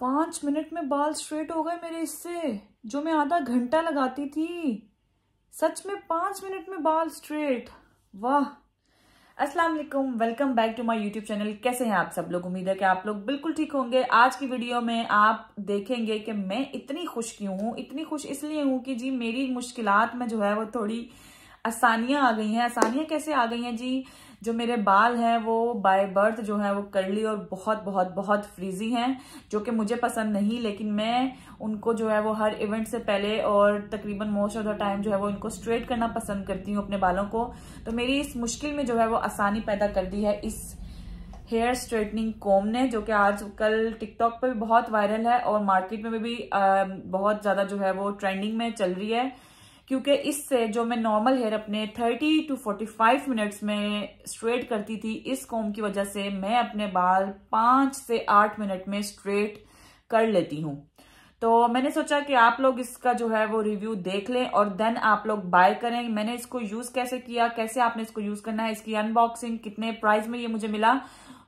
पाँच मिनट में बाल स्ट्रेट हो गए मेरे इससे जो मैं आधा घंटा लगाती थी सच में पाँच मिनट में बाल स्ट्रेट वाह अस्सलाम वालेकुम welcome back to my YouTube channel कैसे हैं आप सब लोग उम्मीद है कि आप लोग बिल्कुल ठीक होंगे आज की वीडियो में आप देखेंगे कि मैं इतनी खुश क्यों हूँ इतनी खुश इसलिए हूँ कि जी मेरी मुश्किलात में जो है वो थोड़ी आसानियाँ आ गई हैं आसानियाँ कैसे आ गई हैं जी जो मेरे बाल हैं वो बाय बर्थ जो है वो कर्ली और बहुत बहुत बहुत फ्रीजी हैं जो कि मुझे पसंद नहीं लेकिन मैं उनको जो है वो हर इवेंट से पहले और तकरीबन मोस्ट ऑफ द टाइम जो है वो इनको स्ट्रेट करना पसंद करती हूँ अपने बालों को तो मेरी इस मुश्किल में जो है वो आसानी पैदा कर दी है इस हेयर स्ट्रेटनिंग कोम ने जो कि आज कल टिकटॉक पर भी बहुत वायरल है और मार्केट में भी बहुत ज़्यादा जो है वो ट्रेंडिंग में चल रही है क्योंकि इससे जो मैं नॉर्मल हेयर अपने 30 टू 45 मिनट्स में स्ट्रेट करती थी इस कॉम की वजह से मैं अपने बाल पांच से आठ मिनट में स्ट्रेट कर लेती हूँ तो मैंने सोचा कि आप लोग इसका जो है वो रिव्यू देख लें और देन आप लोग बाय करें मैंने इसको यूज़ कैसे किया कैसे आपने इसको यूज़ करना है इसकी अनबॉक्सिंग कितने प्राइस में ये मुझे मिला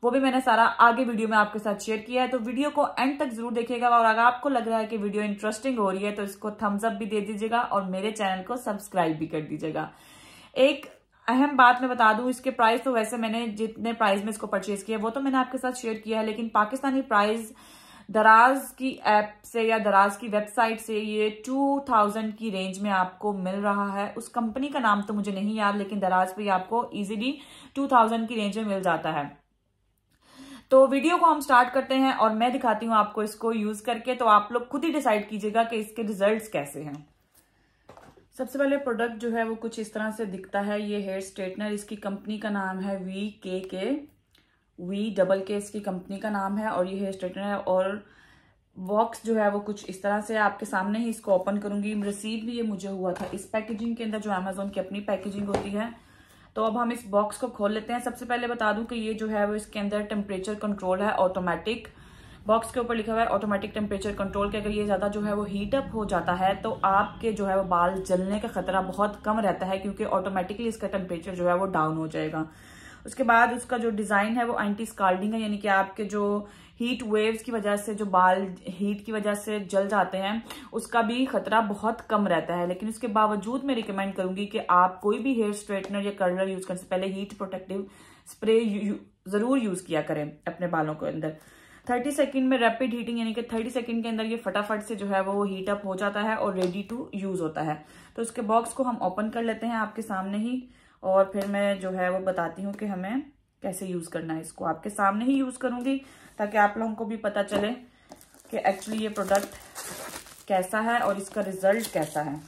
वो भी मैंने सारा आगे वीडियो में आपके साथ शेयर किया है तो वीडियो को एंड तक जरूर देखिएगा और अगर आपको लग रहा है कि वीडियो इंटरेस्टिंग हो रही है तो इसको थम्स अप भी दे दीजिएगा और मेरे चैनल को सब्सक्राइब भी कर दीजिएगा एक अहम बात मैं बता दूं इसके प्राइस तो वैसे मैंने जितने प्राइस में इसको परचेज किया वो तो मैंने आपके साथ शेयर किया है लेकिन पाकिस्तानी प्राइस दराज की ऐप से या दराज की वेबसाइट से ये 2000 की रेंज में आपको मिल रहा है उस कंपनी का नाम तो मुझे नहीं याद लेकिन दराज पे आपको इजीली 2000 की रेंज में मिल जाता है तो वीडियो को हम स्टार्ट करते हैं और मैं दिखाती हूँ आपको इसको यूज करके तो आप लोग खुद ही डिसाइड कीजिएगा कि इसके रिजल्ट कैसे हैं सबसे पहले प्रोडक्ट जो है वो कुछ इस तरह से दिखता है ये हेयर स्ट्रेटनर इसकी कंपनी का नाम है वी के के वी डबल के इसकी कंपनी का नाम है और ये हेयर स्ट्रेटनर है और बॉक्स जो है वो कुछ इस तरह से आपके सामने ही इसको ओपन करूंगी रिसीव भी ये मुझे हुआ था इस पैकेजिंग के अंदर जो अमेजोन की अपनी पैकेजिंग होती है तो अब हम इस बॉक्स को खोल लेते हैं सबसे पहले बता दूं कि ये जो है वो इसके अंदर टेम्परेचर कंट्रोल है ऑटोमेटिक बॉक्स के ऊपर लिखा हुआ है ऑटोमेटिक टेम्परेचर कंट्रोल के अगर ये ज़्यादा जो है वो हीट अप हो जाता है तो आपके जो है वो बाल जलने का खतरा बहुत कम रहता है क्योंकि ऑटोमेटिकली इसका टेम्परेचर जो है वो डाउन हो जाएगा उसके बाद उसका जो डिज़ाइन है वो एंटी स्कॉल्डिंग है यानी कि आपके जो हीट वेव्स की वजह से जो बाल हीट की वजह से जल जाते हैं उसका भी खतरा बहुत कम रहता है लेकिन उसके बावजूद मैं रिकमेंड करूंगी कि आप कोई भी हेयर स्ट्रेटनर या कर्लर यूज करने से पहले हीट प्रोटेक्टिव स्प्रे जरूर यूज किया करें अपने बालों के अंदर 30 सेकंड में रैपिड हीटिंग यानी कि 30 सेकंड के अंदर ये फटाफट से जो है वो हीट अप हो जाता है और रेडी टू यूज होता है तो उसके बॉक्स को हम ओपन कर लेते हैं आपके सामने ही और फिर मैं जो है वो बताती हूँ कि हमें कैसे यूज करना है इसको आपके सामने ही यूज करूंगी ताकि आप लोगों को भी पता चले कि एक्चुअली ये प्रोडक्ट कैसा है और इसका रिजल्ट कैसा है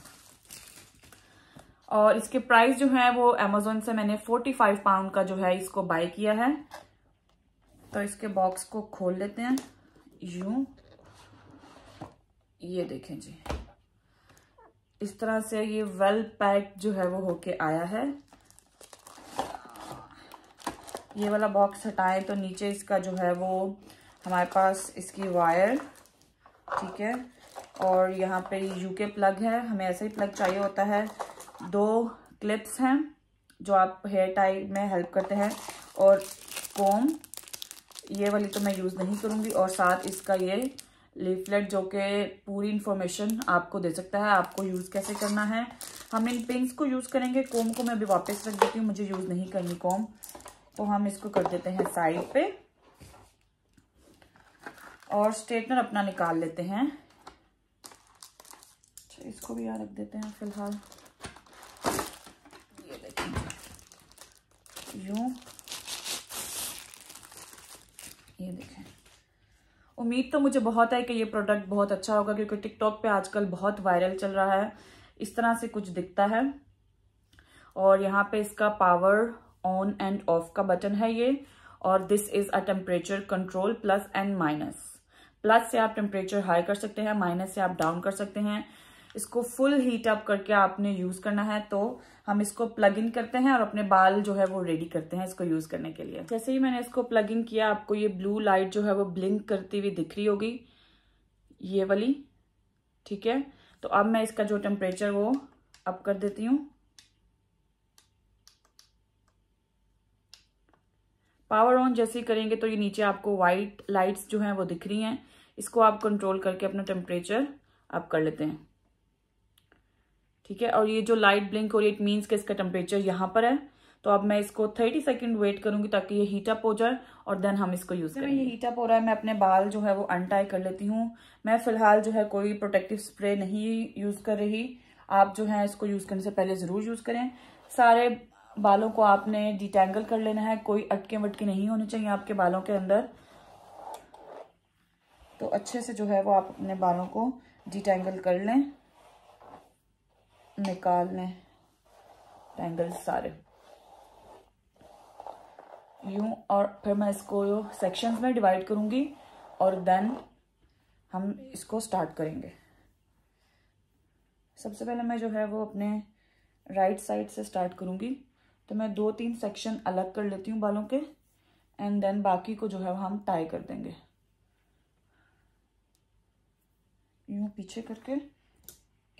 और इसके प्राइस जो है वो अमेजोन से मैंने 45 पाउंड का जो है इसको बाय किया है तो इसके बॉक्स को खोल लेते हैं यू ये देखें जी इस तरह से ये वेल पैक जो है वो होके आया है ये वाला बॉक्स हटाएं तो नीचे इसका जो है वो हमारे पास इसकी वायर ठीक है और यहाँ पे यूके प्लग है हमें ऐसा ही प्लग चाहिए होता है दो क्लिप्स हैं जो आप हेयर टाई में हेल्प करते हैं और कोम ये वाली तो मैं यूज़ नहीं करूँगी और साथ इसका ये लीफलेट जो कि पूरी इन्फॉर्मेशन आपको दे सकता है आपको यूज़ कैसे करना है हम इन पिंस को यूज़ करेंगे कोम को मैं अभी वापस रख देती हूँ मुझे यूज़ नहीं करनी कोम तो हम इसको कर देते हैं साइड पे और स्ट्रेटनर अपना निकाल लेते हैं अच्छा इसको भी यहाँ रख देते हैं फिलहाल ये देखिए यूं ये देखें उम्मीद तो मुझे बहुत है कि ये प्रोडक्ट बहुत अच्छा होगा क्योंकि टिकटॉक पे आजकल बहुत वायरल चल रहा है इस तरह से कुछ दिखता है और यहाँ पे इसका पावर ऑन एंड ऑफ का बटन है ये और this is a temperature control plus and minus plus से आप टेम्परेचर हाई कर सकते हैं माइनस से आप डाउन कर सकते हैं इसको फुल हीट अप करके आपने यूज करना है तो हम इसको प्लग इन करते हैं और अपने बाल जो है वो रेडी करते हैं इसको यूज करने के लिए जैसे ही मैंने इसको प्लग इन किया आपको ये ब्लू लाइट जो है वो ब्लिंक करती हुई दिख रही होगी ये वाली ठीक है तो अब मैं इसका जो टेम्परेचर वो अप कर देती हूँ पावर ऑन जैसे ही करेंगे तो ये नीचे आपको वाइट लाइट्स जो हैं वो दिख रही हैं इसको आप कंट्रोल करके अपना टेम्परेचर आप कर लेते हैं ठीक है और ये जो लाइट ब्लिंक हो रही है इट मीन्स कि इसका टेम्परेचर यहाँ पर है तो अब मैं इसको थर्टी सेकेंड वेट करूंगी ताकि ये हीट अप हो जाए और देन हम इसको यूज करें ये हीट अप हो रहा है मैं अपने बाल जो है वो अनटाई कर लेती हूँ मैं फिलहाल जो है कोई प्रोटेक्टिव स्प्रे नहीं यूज कर रही आप जो है इसको यूज करने से पहले जरूर यूज करें सारे बालों को आपने डिटेंगल कर लेना है कोई अटके वटके नहीं होने चाहिए आपके बालों के अंदर तो अच्छे से जो है वो आप अपने बालों को डिटेंगल कर लें निकाल लें टैंगल सारे यूं और फिर मैं इसको सेक्शंस में डिवाइड करूंगी और देन हम इसको स्टार्ट करेंगे सबसे पहले मैं जो है वो अपने राइट साइड से स्टार्ट करूंगी तो मैं दो तीन सेक्शन अलग कर लेती हूँ बालों के एंड देन बाकी को जो है हम टाई कर देंगे यूँ पीछे करके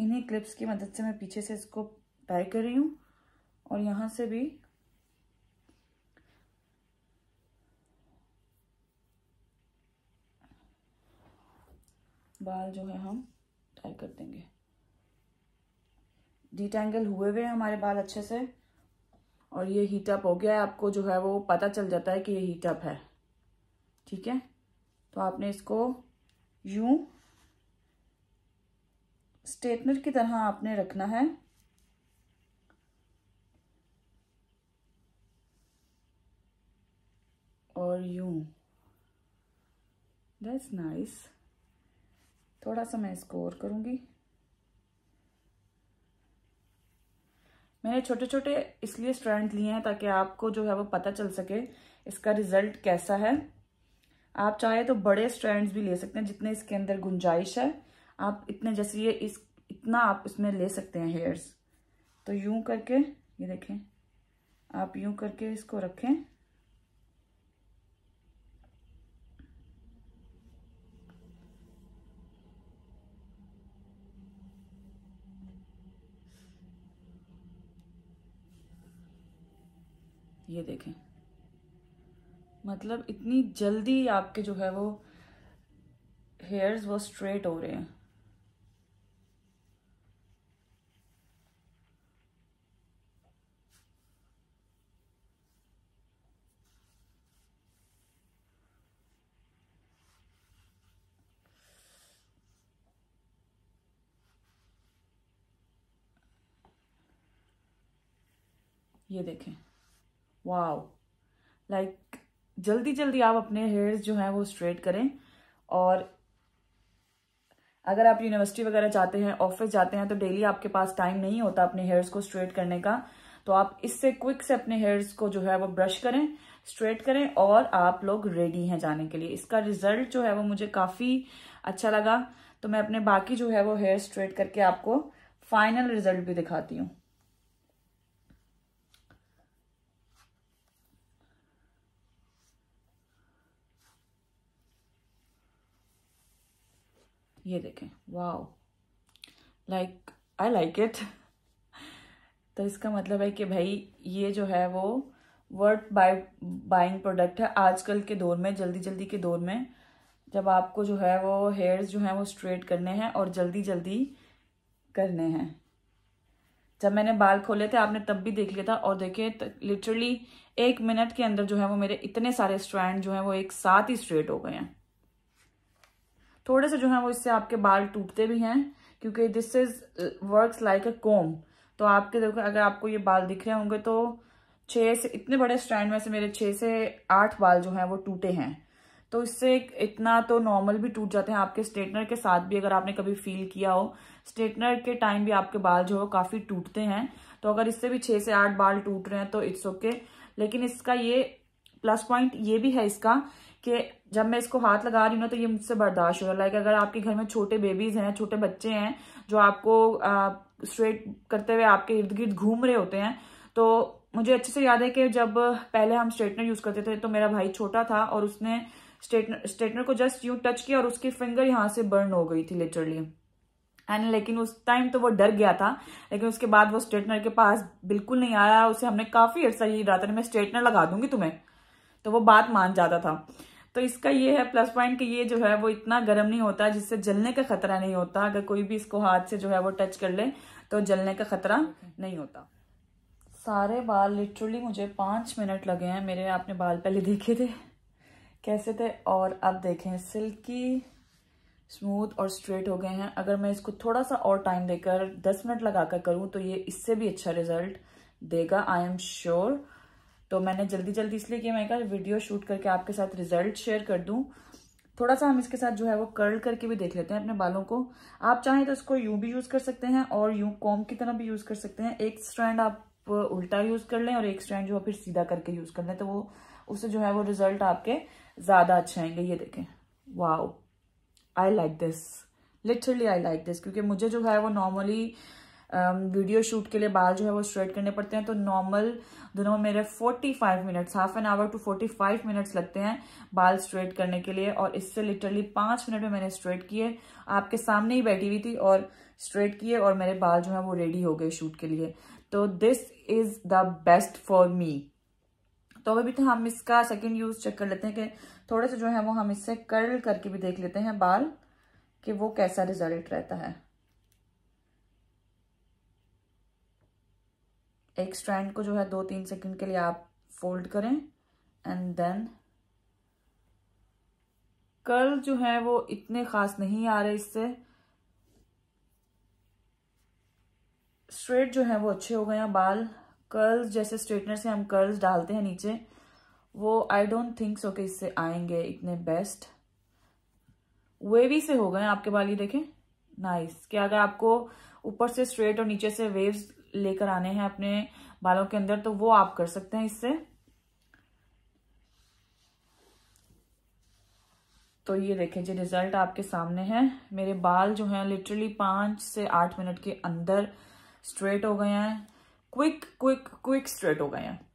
इन्हीं क्लिप्स की मदद से मैं पीछे से इसको टाई कर रही हूँ और यहाँ से भी बाल जो है हम टाई कर देंगे डिटेंगल हुए हुए हमारे बाल अच्छे से और ये हीटअप हो गया है आपको जो है वो पता चल जाता है कि ये हीटअप है ठीक है तो आपने इसको यूं स्ट्रेटनर की तरह आपने रखना है और यूं दैट्स नाइस nice. थोड़ा सा मैं इसको और करूँगी मैंने छोटे छोटे इसलिए स्ट्रैंड लिए हैं ताकि आपको जो है वो पता चल सके इसका रिजल्ट कैसा है आप चाहे तो बड़े स्ट्रैंड भी ले सकते हैं जितने इसके अंदर गुंजाइश है आप इतने जैसे ये इस इतना आप इसमें ले सकते हैं हेयर्स तो यूं करके ये देखें आप यूं करके इसको रखें ये देखें मतलब इतनी जल्दी आपके जो है वो हेयर्स वो स्ट्रेट हो रहे हैं ये देखें वाओ लाइक जल्दी जल्दी आप अपने हेयर्स जो हैं वो स्ट्रेट करें और अगर आप यूनिवर्सिटी वगैरह जाते हैं ऑफिस जाते हैं तो डेली आपके पास टाइम नहीं होता अपने हेयर्स को स्ट्रेट करने का तो आप इससे क्विक से अपने हेयर्स को जो है वो ब्रश करें स्ट्रेट करें और आप लोग रेडी हैं जाने के लिए इसका रिजल्ट जो है वो मुझे काफ़ी अच्छा लगा तो मैं अपने बाकी जो है वो हेयर स्ट्रेट करके आपको फाइनल रिजल्ट भी दिखाती हूँ ये देखें वाह लाइक आई लाइक इट तो इसका मतलब है कि भाई ये जो है वो वर्थ बाय बाइंग प्रोडक्ट है आजकल के दौर में जल्दी जल्दी के दौर में जब आपको जो है वो हेयर्स जो हैं वो स्ट्रेट करने हैं और जल्दी जल्दी करने हैं जब मैंने बाल खोले थे आपने तब भी देख लिया था और देखे लिटरली एक मिनट के अंदर जो है वो मेरे इतने सारे स्ट्रैंड जो हैं वो एक साथ ही स्ट्रेट हो गए हैं थोड़े से जो है वो इससे आपके बाल टूटते भी हैं क्योंकि this is works like a comb तो आपके देखो अगर आपको ये बाल दिख रहे होंगे तो छः से इतने बड़े स्टैंड में से मेरे छः से आठ बाल जो हैं वो टूटे हैं तो इससे इतना तो नॉर्मल भी टूट जाते हैं आपके स्ट्रेटनर के साथ भी अगर आपने कभी फील किया हो स्ट्रेटनर के टाइम भी आपके बाल जो है काफ़ी टूटते हैं तो अगर इससे भी छः से आठ बाल टूट रहे हैं तो इट्स ओके okay। लेकिन इसका ये प्लस पॉइंट ये भी है इसका कि जब मैं इसको हाथ लगा रही हूँ ना तो ये मुझसे बर्दाश्त हो रहा है लाइक अगर आपके घर में छोटे बेबीज़ हैं छोटे बच्चे हैं जो आपको स्ट्रेट करते हुए आपके इर्द गिर्द घूम रहे होते हैं तो मुझे अच्छे से याद है कि जब पहले हम स्ट्रेटनर यूज़ करते थे तो मेरा भाई छोटा था और उसने स्ट्रेटनर स्ट्रेटनर को जस्ट यू टच किया और उसकी फिंगर यहाँ से बर्न हो गई थी लिटरली एंड लेकिन उस टाइम तो वो डर गया था लेकिन उसके बाद वो स्ट्रेटनर के पास बिल्कुल नहीं आया उसे हमने काफ़ी अर्सा ये था मैं स्ट्रेटनर लगा दूंगी तुम्हें तो वो बात मान जाता था तो इसका ये है प्लस पॉइंट कि ये जो है वो इतना गर्म नहीं होता जिससे जलने का खतरा नहीं होता अगर कोई भी इसको हाथ से जो है वो टच कर ले तो जलने का खतरा नहीं होता सारे बाल लिटरली मुझे पाँच मिनट लगे हैं मेरे आपने बाल पहले देखे थे कैसे थे और अब देखें सिल्की स्मूथ और स्ट्रेट हो गए हैं अगर मैं इसको थोड़ा सा और टाइम देकर दस मिनट लगा कर करूँ तो ये इससे भी अच्छा रिजल्ट देगा आई एम श्योर तो मैंने जल्दी जल्दी इसलिए किया मैं कहा वीडियो शूट करके आपके साथ रिजल्ट शेयर कर दूं थोड़ा सा हम इसके साथ जो है वो कर्ल करके भी देख लेते हैं अपने बालों को आप चाहें तो इसको यूं भी यूज़ कर सकते हैं और यूं कॉम की तरह भी यूज़ कर सकते हैं एक स्ट्रैंड आप उल्टा यूज़ कर लें और एक स्ट्रैंड जो है फिर सीधा करके यूज़ कर लें तो वो उससे जो है वो रिजल्ट आपके ज़्यादा अच्छे आएंगे ये देखें wow I like this literally I like this क्योंकि मुझे जो है वो नॉर्मली वीडियो शूट के लिए बाल जो है वो स्ट्रेट करने पड़ते हैं तो नॉर्मल दोनों मेरे 45 minutes half an hour to 45 minutes लगते हैं बाल स्ट्रेट करने के लिए और इससे लिटरली पांच मिनट में मैंने स्ट्रेट किए आपके सामने ही बैठी हुई थी और स्ट्रेट किए और मेरे बाल जो है वो रेडी हो गए शूट के लिए तो this is the best for me तो अभी तो हम इसका सेकेंड यूज़ चेक कर लेते हैं कि थोड़े से जो है वो हम इससे कर्ल करके भी देख लेते हैं बाल कि वो कैसा रिजल्ट रहता है एक स्ट्रैंड को जो है दो तीन सेकंड के लिए आप फोल्ड करें एंड देन कर्ल जो है वो इतने खास नहीं आ रहे इससे स्ट्रेट जो है वो अच्छे हो गए हैं बाल कर्ल्स जैसे स्ट्रेटनर से हम कर्ल्स डालते हैं नीचे वो आई डोंट थिंक सो के इससे आएंगे इतने बेस्ट वेवी से हो गए आपके बाल ये देखें नाइस nice. क्या अगर आपको ऊपर से स्ट्रेट और नीचे से वेव्स लेकर आने हैं अपने बालों के अंदर तो वो आप कर सकते हैं इससे तो ये देखें जी रिजल्ट आपके सामने है मेरे बाल जो हैं लिटरली पांच से आठ मिनट के अंदर स्ट्रेट हो गए हैं क्विक क्विक क्विक स्ट्रेट हो गए हैं